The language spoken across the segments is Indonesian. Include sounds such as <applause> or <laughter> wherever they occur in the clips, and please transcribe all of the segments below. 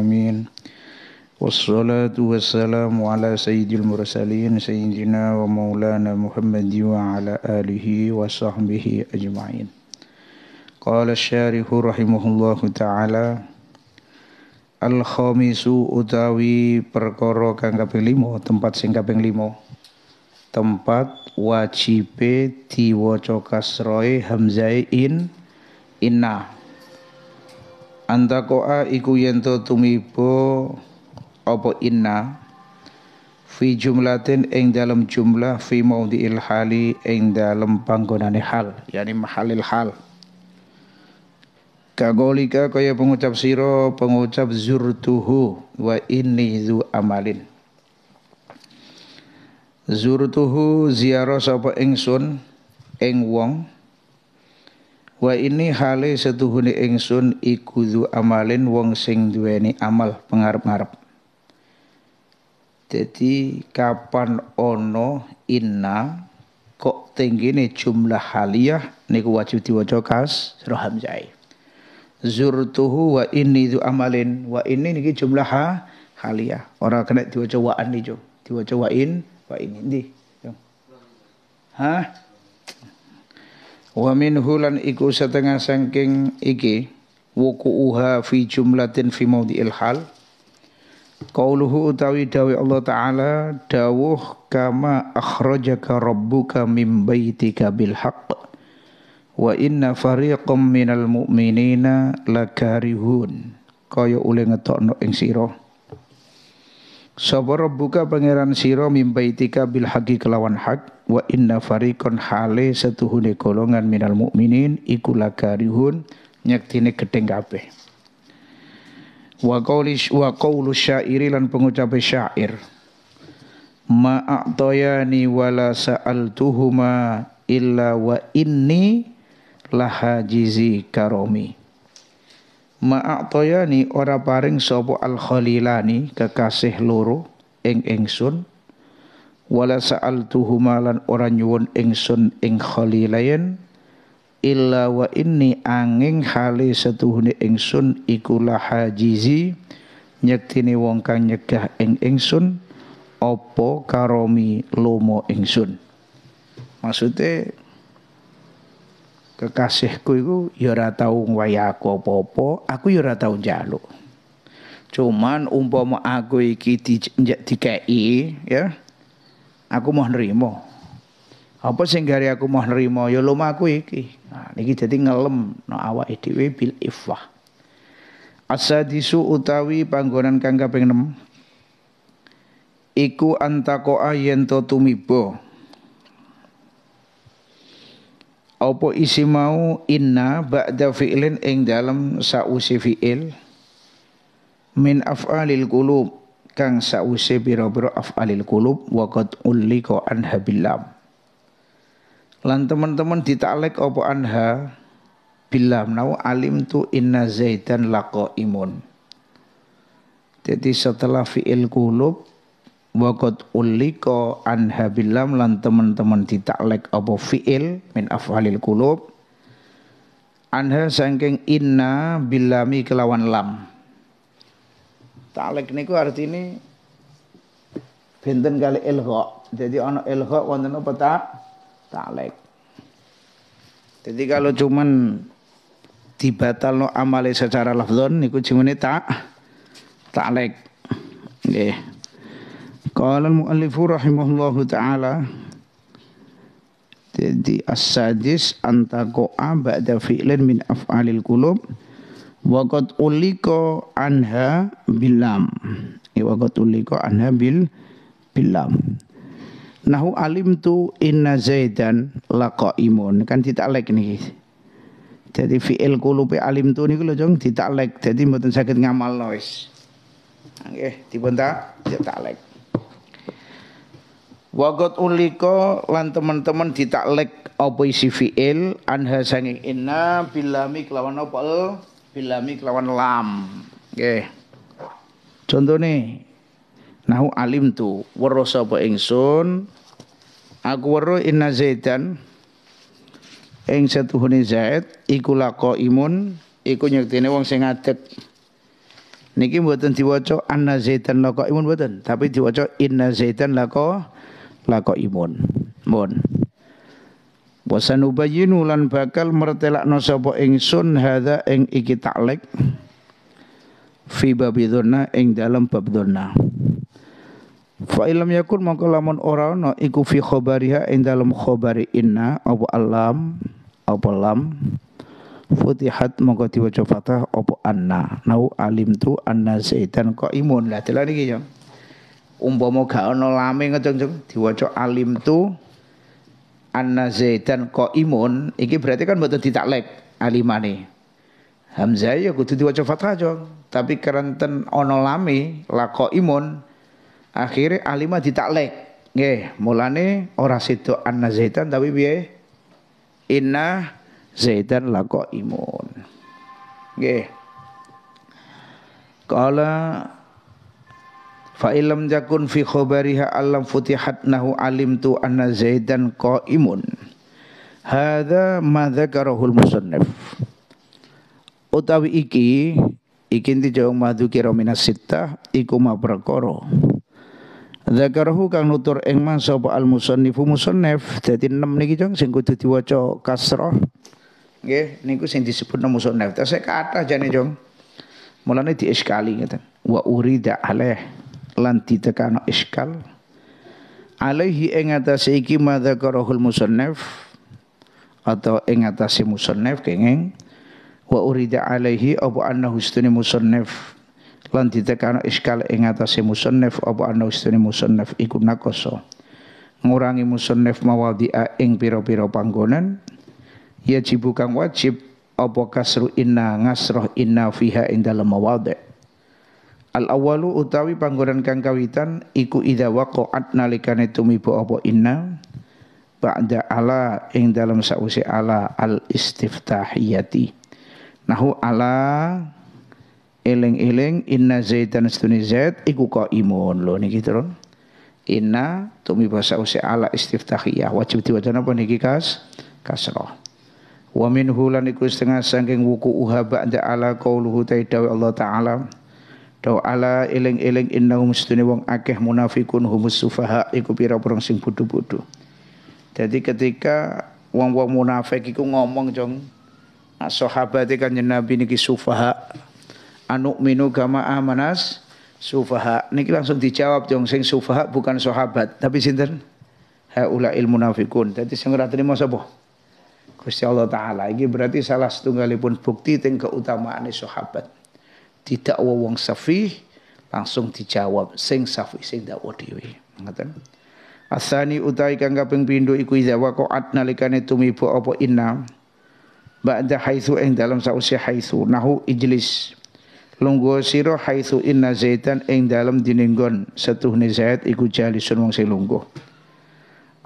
alamin Wassalatu wassalamu ala sayyidil mursalin Sayyidina wa maulana muhammadi wa ala alihi wa sahbihi ajma'in Qala syarihu rahimahullahu ta'ala Al-Khamisu utawi perkoro kangkaping limo Tempat singkaping limo Tempat wajibe diwocokasroi hamzai in inna antakoa iku yento tumibo apa inna fi jumlatin ing dalam jumlah fi maudhi'il ilhali ing dalam panggonane hal yani mahalil hal kagolika kaya pengucap siro pengucap zurtuhu wa inni zu amalin zurtuhu ziarah sapa ingsun ing wong Wa ini hale setuhune ingsun iku ikudu amalin wong sing duweni amal pengharap-harap. Jadi kapan ono inna kok nih jumlah haliyah niku wajib diwaca kasra Zur Zurtuhu wa ini du amalin wa ini niki jumlah ha haliyah. orang kena diwaca wa an niku. Diwaca wa in wa ini di, Hah? Wa min hulan iku setengah sangking iki wuku'uha fi jumlatin fi maudhi'il hal. Qauluhu utawi dawi Allah Ta'ala dawuh kama akhrajaka rabbuka min baitika bil Wa inna fariqam minal mu'minina lakarihun. Kaya ule ngetokno ing sirah Sapa rabbuka pangeran sira mimbaitika bil haqi kelawan hak wa inna fariqon hale setuhune golongan minal mukminin iku lagarihun nyektine gedeng kabeh. Wa qaulish wa qaulu syairi lan pengucap syair. Ma'atayani wala sa'altuhuma illa wa inni lahajizi karomi. Ma'atoyani ora paring sopo al khalilani kekasih loro ing ingsun wala sa'altuhuma lan ora nyuwun ingsun ing khalilayen illa wa inni angin hale setuhune ingsun iku hajizi nyektine wong kang nyegah ing ingsun Opo karomi lomo ingsun maksudnya kekasihku iku ya ora tau ngwayaku apa-apa, aku ya ora tau njaluk. Cuman umpama aku iki dikeki ya, aku mau nerima. Apa sing aku mau nerima ya lumaku iki. Nah, niki dadi ngelem no awake dhewe bil Asa Asadisu utawi panggonan kang kaping 6 iku antako ayen to tumiba Apa isi mau inna ba'da fi'lin ing dalam sausi fi'il min af'alil qulub kang sausi biro-biro af'alil qulub wa qad ulliko anha billam. Lan teman-teman ditaklek apa anha billam nau alim tu inna zaitan imun Jadi setelah fi'il qulub Wakot uliko anha bilam lan teman-teman ditaklek apa fiil min af'alil kulub anha sangking inna bilami kelawan lam taklek niku artine benten kali ilgha jadi ono ilgha wonten apa tak taklek jadi kalau cuman lo amale secara lafzon niku jenenge tak taklek nggih Qala al-muallifu rahimahullahu taala jadi as-sadis antakoa ba'da fi'lin min af'alil qulub wa uliko anha bilam e uliko anha bil bilam eh, nahu alim tu inna zaidan laqaimun kan ditaklek nih. jadi fi'il qulubi alim tu niku lho jong ditaklek jadi mboten sakit ngamal lois tiba-tiba tidak ditaklek Wagot uliko lan teman-teman ditaklek apa isi fiil anha sanging inna bilami kelawan apa el bilami kelawan lam. Nggih. Contoh nih, nahu alim tu weruh sapa ingsun aku waro inna zaitan ing setuhune Zaid iku imun, iku nyektine wong sing ngadeg. Niki mboten diwaca anna zaitan imun mboten, tapi diwaca inna zaitan laqaimun imun, Mun. Bosan sanubayyinu lan bakal mertelakno sapa ingsun hadza ing iki taklek fi babidhunna ing dalam bab dhunna. Fa ilam yakun mongko lamun ora no iku fi khabariha ing dalam khobari inna apa alam apa lam futihat mongko diwaca fathah apa anna nau alim tu anna zaitan qaimun lah telan iki ya umpama gak ana lame ngejeng-jeng diwaca alim tu anna zaitan qaimun iki berarti kan mboten ditaklek alimane hamzah ya kudu diwaca fathah aja tapi kerenten ana lame la qaimun akhire alima ditaklek nggih mulane ora sedo anna zaitan tapi piye inna zaitan la qaimun nggih kala Fa ilam jakun fi khobariha alam futihat nahu alim tu anna zaidan qaimun. Hada ma dzakarahul musannif. Utawi iki iki jawang madhu kira minas sittah iku ma perkara. Zakarahu kang nutur ing man sapa al musannifu musannif dadi enam niki jong sing kudu diwaca kasrah. Nggih niku sing disebut musannif. Tasih kathah jane jong. Mulane diiskali ngeten. Wa urida alaih lan ditekano iskal alaihi ing atase iki madzakarahul musannaf atau ing atase musannaf kenging wa urida alaihi apa annahu istuni musannaf lan ditekano iskal ing atase musannaf apa annahu istuni musannaf iku nakoso ngurangi musannaf mawadhi'a ing pira-pira panggonan ya jibukang wajib apa kasru inna ngasroh inna fiha ing dalam mawadhi' Al awalu utawi panggonan kang kawitan iku idza waqa'at nalikane tumibo apa inna ba'da ala ing dalam sausi ala al istiftahiyati nahu ala eling-eling inna zaidan stuni zaid iku qaimun lho niki terus inna tumibo sausi ala istiftahiyah wajib diwaca apa niki kas kasrah wa minhu lan iku setengah saking wuku uha ba'da ala qauluhu ta'ala Allah ta'ala Tau ala eling-eling innahum sedune wong akeh munafikun humus sufaha iku pira-pira sing budu-budu. Jadi ketika wong-wong munafik iku ngomong jong nah, sahabate kanjeng Nabi niki sufaha anu minu gama amanas sufaha niki langsung dijawab jong sing sufaha bukan sahabat tapi sinten haula il munafikun. Jadi sing ora trimo sapa? Gusti Allah taala. berarti salah setunggalipun bukti teng keutamaane sahabat. Tidak wong safi langsung dijawab sing safi sing dakwa dhewe ngoten Asani utai kang kaping pindho iku iza waqa'at nalikane tumiba apa inna ba'da haitsu ing dalam sausi haitsu nahu ijlis lungguh sira haitsu inna zaitan ing dalam dinenggon setuhne zait iku jalisun wong sing lungguh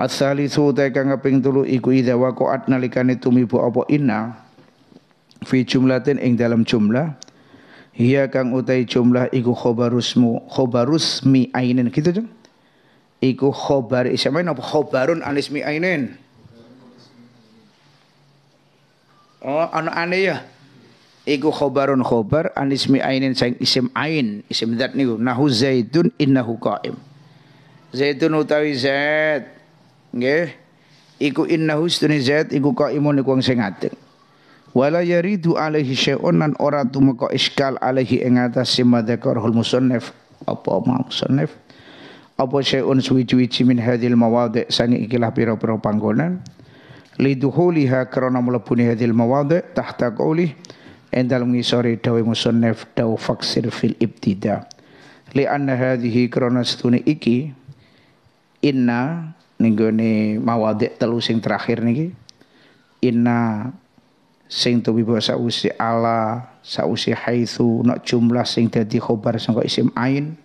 Asalisu utai kang kaping telu iku iza waqa'at nalikane tumiba apa inna fi jumlatin ing dalam jumlah Iya kang utai jumlah iku khobarusmu khobarusmi ainin gitu jeng iku khobar eh, ismain apa khobarun anismi ainin oh ana ane ya iku khobarun khobar anismi ainin saing isim ain isim zat niku nahu innahukaim, innahu qaim zaitun utawi zat nggih iku innahu sunni zat iku qaimun iku wong sing wala yaridu alaihi syai'un lan ora tumeka iskal alaihi ing atase madzakarul musannif apa ma musannif apa syai'un suwi-suwi min hadil mawadhi sani ikilah pira-pira panggonan liduhuliha karena mlebune hadil mawadhi tahta qauli ing dalem ngisore dawe musannif daw faksir fil ibtida li anna hadhihi krana setune iki inna ninggone mawadhi telu sing terakhir niki inna sing tuwiba sausi ala sausi haitsu nak jumlah sing dadi khobar sangka isim ain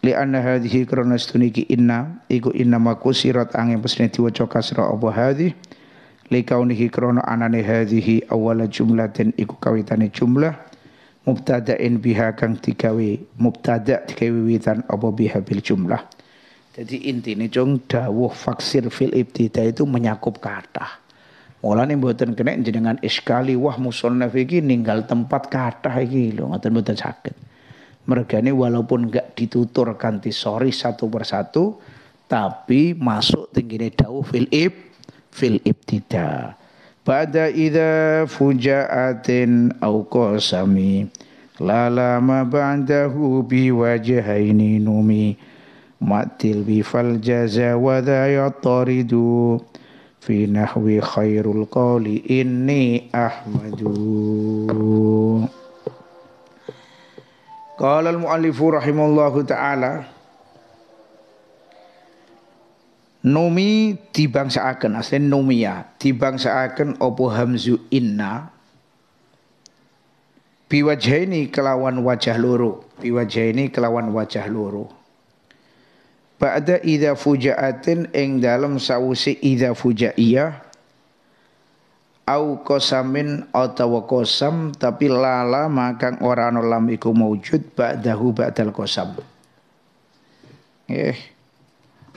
li anna hadhihi karena stuniki inna iku inna makusirat angin pesne diwaca kasra apa hadhi li kaunihi krana anane hadhihi awala dan iku kawitane jumlah mubtada'in biha kang digawe mubtada digawe witan apa biha bil jumlah jadi intinya jong dawuh faksir fil ibtida itu menyakup kata Mulane mboten kena jenengan iskali wah musannaf iki ninggal tempat kathah iki lho ngoten mboten saged. Mergane walaupun gak ditutur kanthi sori satu persatu tapi masuk tinggine dawuh fil ib fil ibtida. Ba'da ida fuja'atin au qasami lala ma ba'dahu bi wajhaini numi matil bi fal jaza wa dha yattaridu fi nahwi khairul qawli inni ahmadu qala al muallifu rahimallahu taala numi dibangsaaken asline numia ya, dibangsaaken opo hamzu inna biwajhaini kelawan wajah loro biwajhaini kelawan wajah loro Ba'da idza fuja'atin ing dalam sawise idza fuja'iyah au kosamin atawa kosam tapi lala makang ora ana lam iku maujud ba'dahu ba'dal kosam. Eh.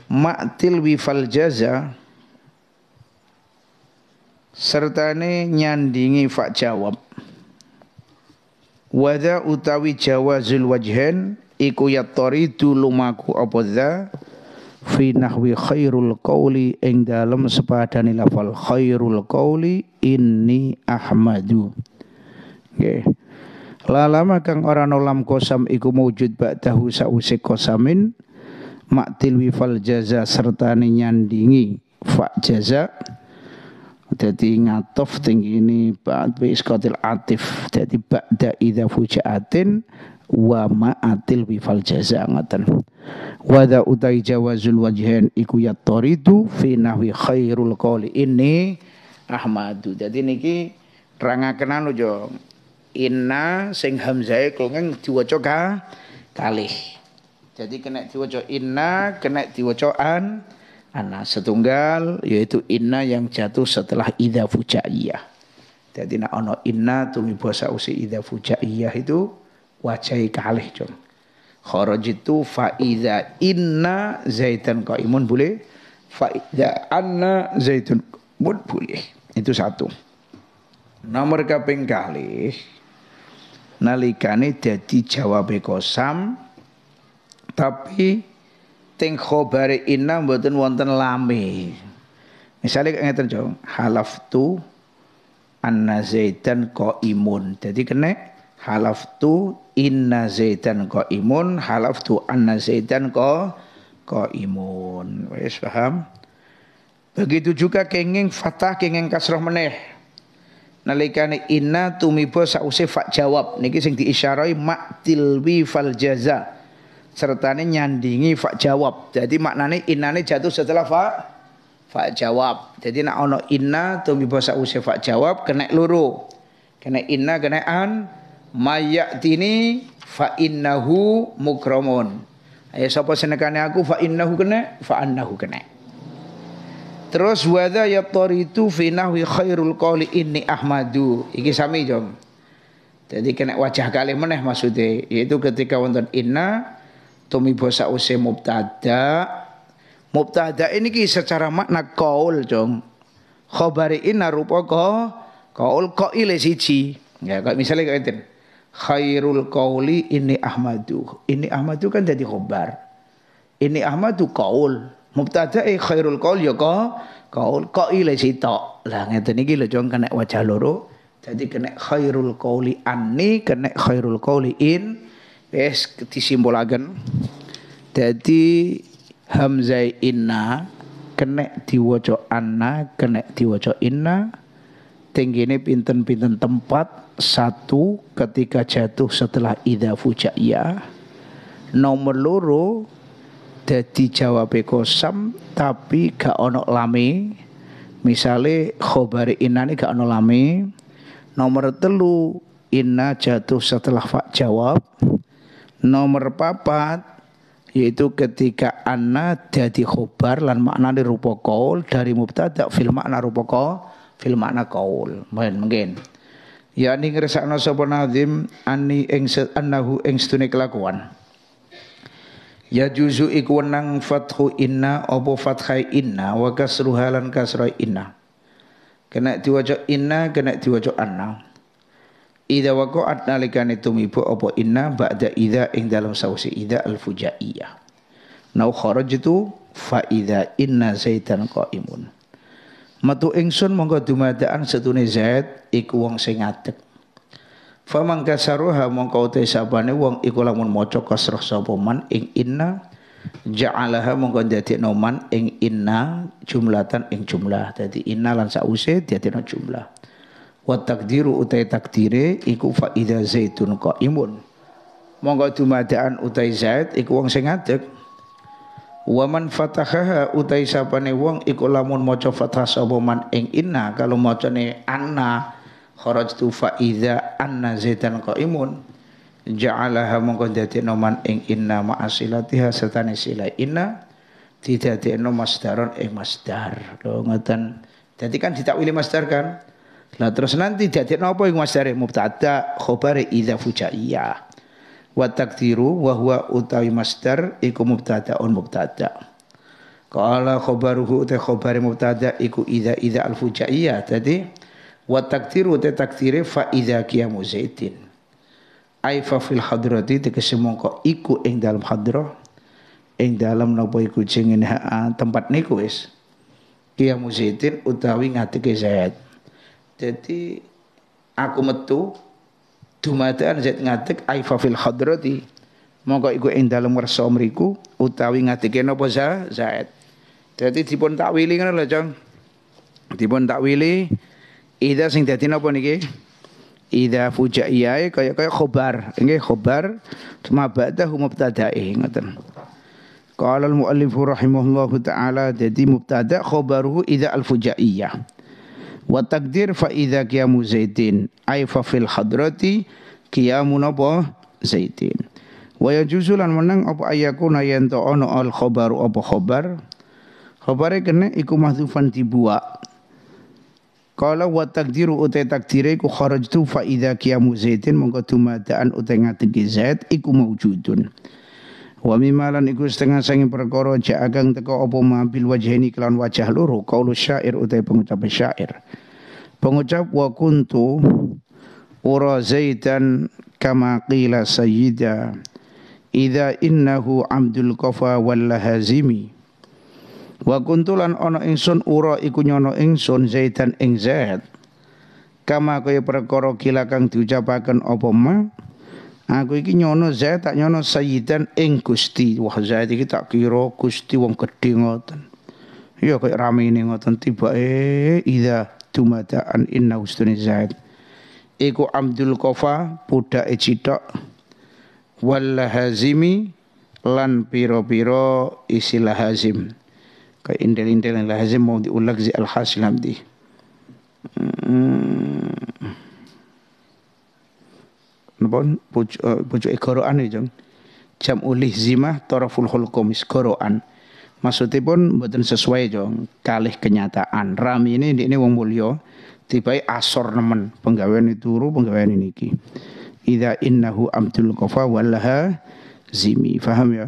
Ma'til wifal jaza sertane nyandingi fa jawab. Wada utawi jawazul wajhen iku yatoridu lumaku apa za fi nahwi khairul qauli ing dalem sepadane lafal khairul qauli inni ahmadu nggih lama kang ora nolam kosam iku mujud ba'dahu sause kosamin maktil wifal jaza serta nyandingi fa jaza jadi ngatof tinggi ini ba'd bi atif jadi ba'da idza fujaatin wa ma'atil wifal jaza ngatan wada utai jawazul wajhain iku ya toridu fi nahwi khairul qawli ini ahmadu jadi niki rangakenan jo inna sing hamzae klungeng diwaca ka kalih jadi kena diwaca inna kena diwaca an ana setunggal yaitu inna yang jatuh setelah idza fujaiyah jadi nak ono inna tumi bahasa usi idza fujaiyah itu wajai kalih cung. Kharajitu faiza inna zaitan qaimun boleh. Faiza anna zaitun mud boleh. Itu satu. Nomor kaping kalih nalikane dadi jawabe kosam tapi ting khobare inna mboten wonten lami. Misalnya kayak ngeten jong, halaftu anna zaitan qaimun. Jadi kena halaftu inna zaidan qaimun halaftu anna zaidan ko qaimun wis paham begitu juga kenging fatah kenging kasroh meneh nalikane inna tumibo sause fak jawab niki sing diisyarai mak tilwi fal jaza sertane nyandingi fak jawab jadi maknane innane jatuh setelah fa fak jawab jadi nak ono inna tumibo sause fak jawab kena luru kena inna kena an tini fa innahu mukramun. Ya sapa senekane aku fa innahu kena fa annahu kena. Terus wadha yattaritu fi nahwi khairul qawli inni ahmadu. Iki sami jom. Jadi kena wajah kali meneh maksudnya yaitu ketika wonten inna tumibo sause mubtada. Mubtada ini ki secara makna kaul jom. Khabari inna rupa kaul qaile siji. Ya kalau misalnya kayak khairul Kauli ini ahmadu. Ini ahmadu kan jadi khobar. Ini ahmadu qaul. eh khairul kaul ya kaul qaul qaila sita. Lah ngerti nih gila jangan kena wajah loro. Jadi kena khairul Kauli anni kena khairul Kauli in wis disimbolaken. Jadi hamzai inna kena diwajo anna kena diwajo inna tinggini pinten-pinten tempat satu ketika jatuh setelah ida fujaya nomor loro jadi jawab kosam tapi gak ono lami misale khobari inna ini gak ono lami nomor telu inna jatuh setelah fak jawab nomor papat yaitu ketika anna jadi khobar lan makna rupa rupokol dari mubtada fil makna rupa fil makna kaul men mungkin ya ning ngrasakno sapa ani ing annahu ing stune kelakuan ya juzu iku fathu inna obo fathai inna wa ruhalan kasroi inna kena diwaca inna kena diwaca anna Ida waqa'at nalikane tumibu obo inna ba'da ida ing dalam sausi ida al fujaiyah. Nau kharajtu fa ida inna zaitan qaimun metu ingsun mongko dumadakan setune Zaid iku wong sing ngadeg. Faman kasaruha mongko te sabane wong iku lamun maca kasrah sapa man ing inna ja'alaha mongko dadekno noman ing inna jumlatan ing jumlah. Dadi inna lan sause no jumlah. Wa takdiru utai takdire iku fa idza zaitun qaimun. Mongko dumadakan utai Zaid iku wong sing ngadeg. Waman fatahaha utai sapane wong iku lamun maca fathah sapa man ing inna kalau macane anna kharajtu fa idza anna zaitan qaimun ja'alaha mongko dadi noman ing inna ma'asilatiha satane sila inna tidak dino masdaron eh masdar lho ngoten jadi kan wili masdar kan lah terus nanti dadi apa yang masdar mubtada khabare ida fujaiyah wa takdiru wa huwa utawi masdar iku mubtada'un mubtada' Qala khabaruhu ta khabari mubtada iku idza idza al fujaiyah tadi wa takdiru ta takdire fa idza qiyamu zaidin ai fil hadrati tegese mongko iku ing dalam hadrah ing dalam napa iku jengene tempat niku wis qiyamu zaitin utawi ngatike zaid jadi aku metu dumadaan zat ngatek aifa fil hadrati mongko iku ing dalem wersa mriku utawi ngateke napa za zat dadi dipun takwili ngono lho Cong dipun takwili ida sing dadi napa niki ida fujaiyai kaya kaya khobar nggih khobar cuma ba'dahu mubtada'i ngoten Qala al-muallifu rahimahullahu taala jadi mubtada khobaru ida al-fujaiyah Wa takdir fa idza qiyamu zaitin ay fa fil hadrati qiyamu napa zaitin. Wa yajuzu lan menang apa ayakuna yen to ana al khabaru apa khabar. Khabare kene iku mahdhufan dibuak. Kala wa takdiru uta takdire ku kharajtu fa idza qiyamu zaitin mongko dumadaan uta ngadegi zait iku maujudun. Wa mimalan iku setengah sangi perkara agang teko apa mabil wajhini kelawan wajah loro kaulu syair uta pengucap syair. Pengucap wa kuntu ura zaitan kama qila sayyida idza innahu abdul qafa wal lahazimi wa kuntulan ana ingsun ura iku nyono ingsun zaitan ing zaid kama kaya perkara kila kang diucapaken apa ma aku iki nyono zaid tak nyono sayyidan ing Gusti wah zaid iki tak kira Gusti wong gedhe ngoten ya kaya ramene ngoten tibake eh, idza dumadaan inna husnul zaid iku amdul kofa budake cidok wal hazimi lan piro-piro isilah hazim ke indel-indel lahazim mau diulak zi al hasil hamdi hmm. Nopon pucuk eh, pucuk ekoroan itu e, jam ulih zimah toraful hulkum iskoroan pun bukan sesuai jo kalih kenyataan. Rami ini ini wong mulya tibai asor nemen penggawean itu turu penggawean ki ida innahu amtul Kofa walaha zimi. Faham ya?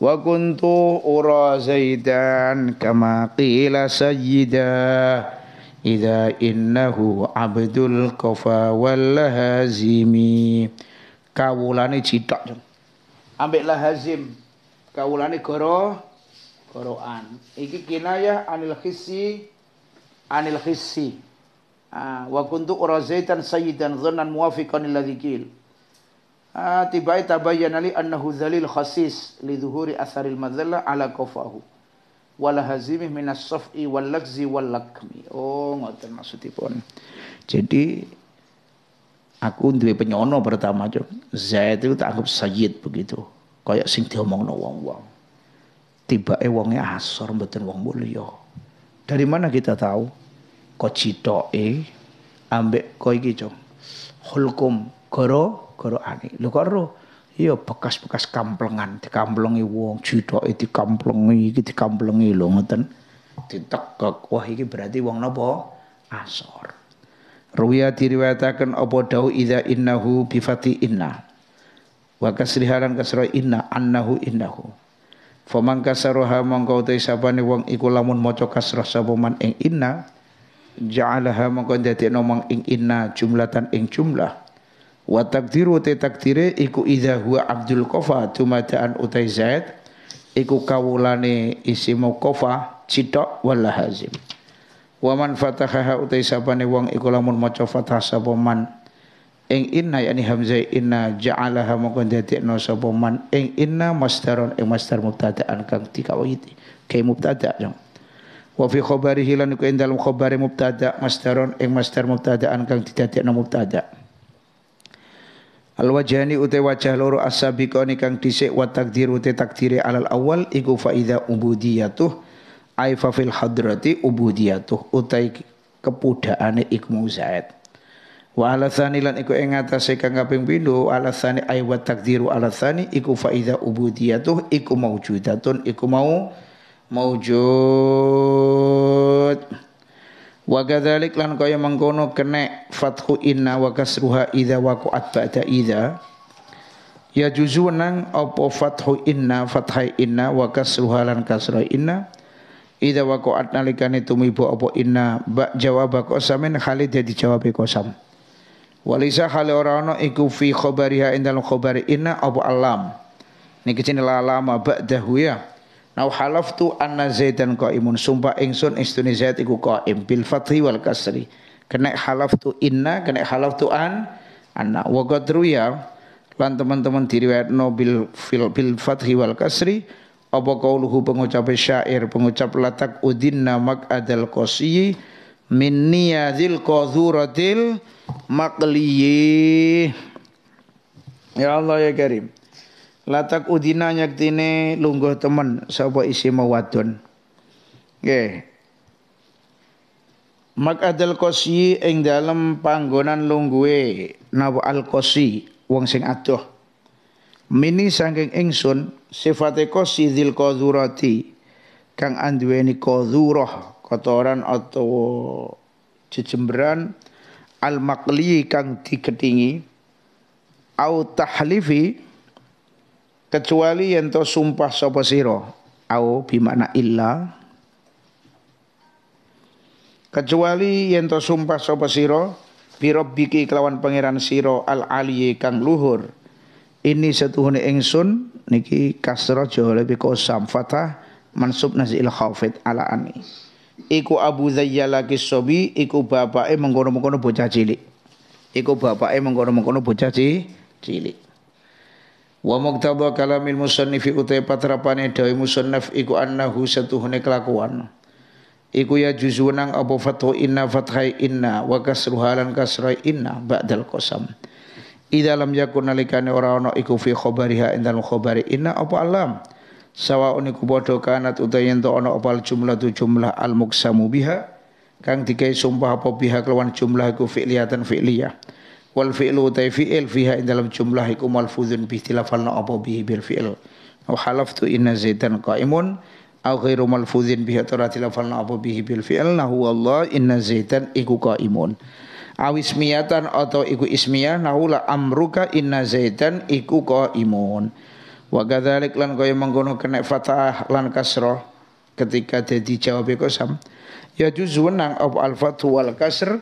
Wa kuntu ura zaidan kama qila sayyida ida innahu abdul Kofa walaha zimi. Kawulane cithak. Ambek lahazim. Kawulane koro. Quran. Iki kinayah anil khisi anil khisi. Ah, wa kuntu urazaitan sayyidan dhannan muwafiqan alladhi qil. Ah, tibai tabayyana li annahu dhalil khasis li dhuhuri atharil madhalla ala qafahu. Wala hazimih minas saf'i wal lakzi wal lakmi. Oh, ngoten maksudipun. Jadi aku duwe penyono pertama Zaid itu tak anggap sayyid begitu. Kayak sing diomongno wong-wong. Tiba eh wonge asor mboten wong mulya. Dari mana kita tahu? Kok citoke ambek koi iki, Cung. Hulkum goro goroane. Lho kok ro? Iya bekas-bekas kamplengan, dikamplengi wong, citoke dikamplengi iki dikamplengi lho ngoten. Ditekek. Wah iki berarti wong napa? Asor. Ruya diriwayataken apa dau idza innahu bi inna. Wa kasrihalan kasra inna annahu innahu. Faman kasaruha mongko utai sabane wong iku lamun maca kasrah sapa man ing inna ja'alaha mongko dadekno mang ing inna jumlatan ing jumlah. Wa takdiru te takdire iku idza huwa Abdul Qafa tumadaan utai Zaid iku kawulane isi Qafa Kofa wal hazim. Wa man fatahaha utai sabane wong iku lamun maca fathah sapa man ing inna yani hamzah inna ja'alaha mongko dadekno sapa man ing inna masdaron ing masdar mubtada'an kang dikawiti kaya mubtada' jong wa fi khabarihi lan iku dalam khabari mubtada' masdaron ing masdar mubtada'an kang didadekno mubtada' Al-wajhani utai wajah loro as kang dhisik wa takdir utai takdire alal awal iku faida ubudiyatuh ai fil hadrati ubudiyatuh utai kepudaane iku Zaid. Wa alasani lan iku ing atase kang kaping pindho alasani ay wa takdiru alasani iku faiza ubudiyatuh iku maujudatun iku mau maujud. Wa kadzalik lan kaya mengkono kene fathu inna wa kasruha idza waqa'at ba'da idza. Ya juzu nang apa fathu inna fathai inna wa kasruha lan kasra inna. ida Idza waqa'at nalikane tumibo apa inna ba jawab qasam khalid jadi jawab qasam. Walisa hale ora ono iku fi khobariha ing dalam khobari inna apa alam. Niki jenenge la lama ba'dahu ya. Nau halaftu anna Zaidan qaimun sumpah ingsun istune Zaid iku qaim bil fathi wal kasri. Kena halaftu inna, kena halaftu an anna wa qadru ya. Lan teman-teman diriwayatno bil fil bil fathi wal kasri apa Kauluhu pengucap syair pengucap latak udinna mak adal qasiyyi min niyadil qadhuratil maqliyi Ya Allah ya Karim latak udina nyaktine lungguh temen sapa isi mawadun nggih Mak adal kosi ing dalam panggonan lungguwe nawa al kosi wong sing adoh Minni sangking ingsun sifate kosi dil kodurati kang andweni kodurah kotoran atau jejemberan al makli kang diketingi au tahlifi kecuali yang to sumpah sapa sira au bimana illa kecuali yang to sumpah sapa sira birabbiki kelawan pangeran sira al ali kang luhur ini setuhune ingsun niki kasra jawa lebih kosam fathah mansub nazil khafid ala anis iku Abu Zayyalaki Sobi iku bapake mengkono-mengkono bocah cilik iku bapake mengkono-mengkono bocah cilik wa muqtada kalamil musannifi utai patrapane dawi musannaf iku annahu satuhune kelakuan iku ya juzunang apa fathu inna fathai inna wa kasruhalan kasrai inna ba'dal qasam Ida lam yakun nalikane ora ana iku fi khabariha indal khabari inna apa alam sawaun iku padha kanat utawa yen ana opal jumlah tu jumlah al muksamu biha kang dikai sumpah apa biha kelawan jumlah iku fi'liyatan fi'liyah wal fi'lu ta fi'il fiha ing dalam jumlah iku malfuzun bi tilafalna apa bihi bil fil au halaftu inna zaitan qaimun au ghairu malfuzin biha ta na apa bihi bil fil nahu Allah inna zaitan iku qaimun awismiyatan atau iku ismiyah nahula amruka inna zaitan iku qaimun imun Wa kadzalik lan kaya mengkono kena fathah lan kasrah ketika dadi jawabe kosam. Ya juzu wenang apa al fathu wal kasr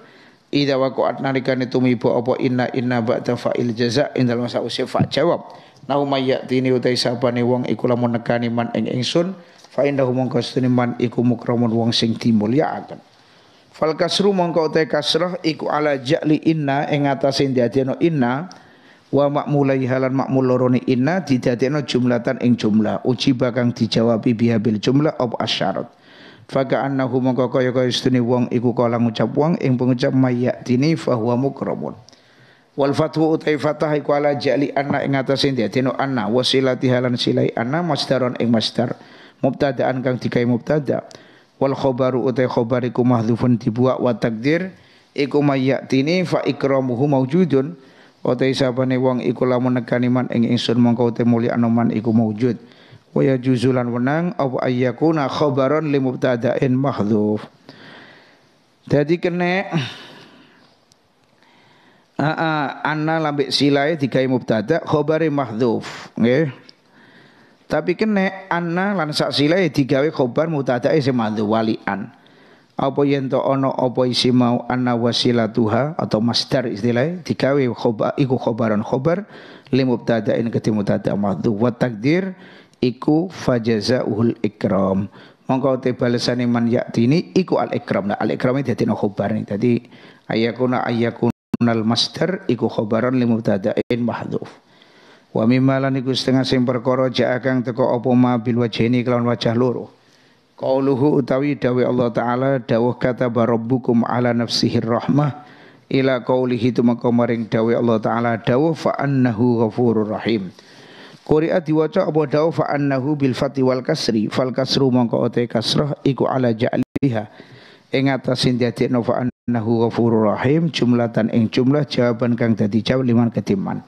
ida waqa'at nalikane tumiba apa inna inna ba'da fa'il jaza ing dalem sause fa jawab. Naumayyatini utai sabane wong iku lamun nekani man ing ingsun fa indahu mongko man iku mukramun wong sing dimulyakaken. Fal kasru mongko utai kasrah iku ala ja'li inna ing atase ndadekno inna wa makmulai halan makmul lorone inna didadekno jumlatan ing jumlah ujiba kang dijawabi bihabil jumlah op asyarat Faka annahu mongko kaya kaya istuni wong iku kala ngucap wong ing pengucap mayyak dini fahuwa mukramun. Wal fatwu utai fatah iku ala jali anna ing atase dino anna wasilati halan silai anna masdaron ing masdar mubtadaan kang dikai mubtada. Wal khobaru utai khobariku iku dibuak wa takdir iku mayyak dini fa ikramuhu maujudun Ote sabane wong iku lamun nekani man ing ingsun mongko te mulya man iku mawujud. Wa ya juzulan wenang au ayyakuna khabaron li mubtada'in mahdhuf. Dadi kene Aa <clears throat> anna lambek silai digawe mubtada khabare mahdhuf, nggih. Tapi kene anna lan sak silai digawe khabar mubtadae sing mahdhuf walian apa yang to ana apa isi mau anna wasilatuha atau masdar istilah digawe khobar iku khobaran khobar li mubtada'in kedhi mubtada' mahdhu wa takdir iku fajazaul ikram mongkau te balesane man yaktini iku al ikram nah al ikram jadi no khobar dadi ayakuna ayakuna al masdar iku khobaran li mubtada'in mahdhuf wa mimma iku setengah sing perkara ja kang teko opoma ma bil wajhini kelawan wajah loro Qauluhu utawi dawai Allah Ta'ala dawuh kata barabbukum ala nafsihir rahmah ila qaulihi tumaka maring dawai Allah Ta'ala dawuh fa annahu ghafurur rahim. Quri'at diwaca apa dawuh fa annahu bil fati wal kasri fal kasru mongko ote kasrah iku ala ja'liha. Ing atasin dadekno fa annahu ghafurur rahim jumlatan ing jumlah jawaban kang dadi jawab liman ketiman.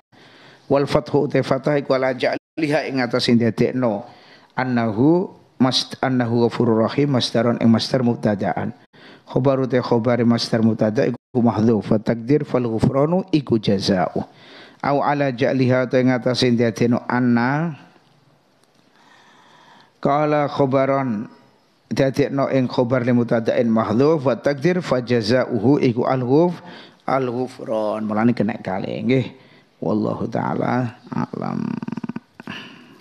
Wal fathu te fatah iku ala ja'liha ing atasin dadekno annahu mast annahu ghafurur rahim masdaron ing masdar mubtadaan khabaru te khabar masdar mubtada iku mahdhuf wa takdir fal ghufranu iku jazaa'u au ala ja'liha ta ing atase anna kala khabaron dadekno ing khabar li mubtada'in mahdhuf wa takdir fa jazaa'uhu iku al ghuf al ghufran mulane kena kali nggih wallahu taala alam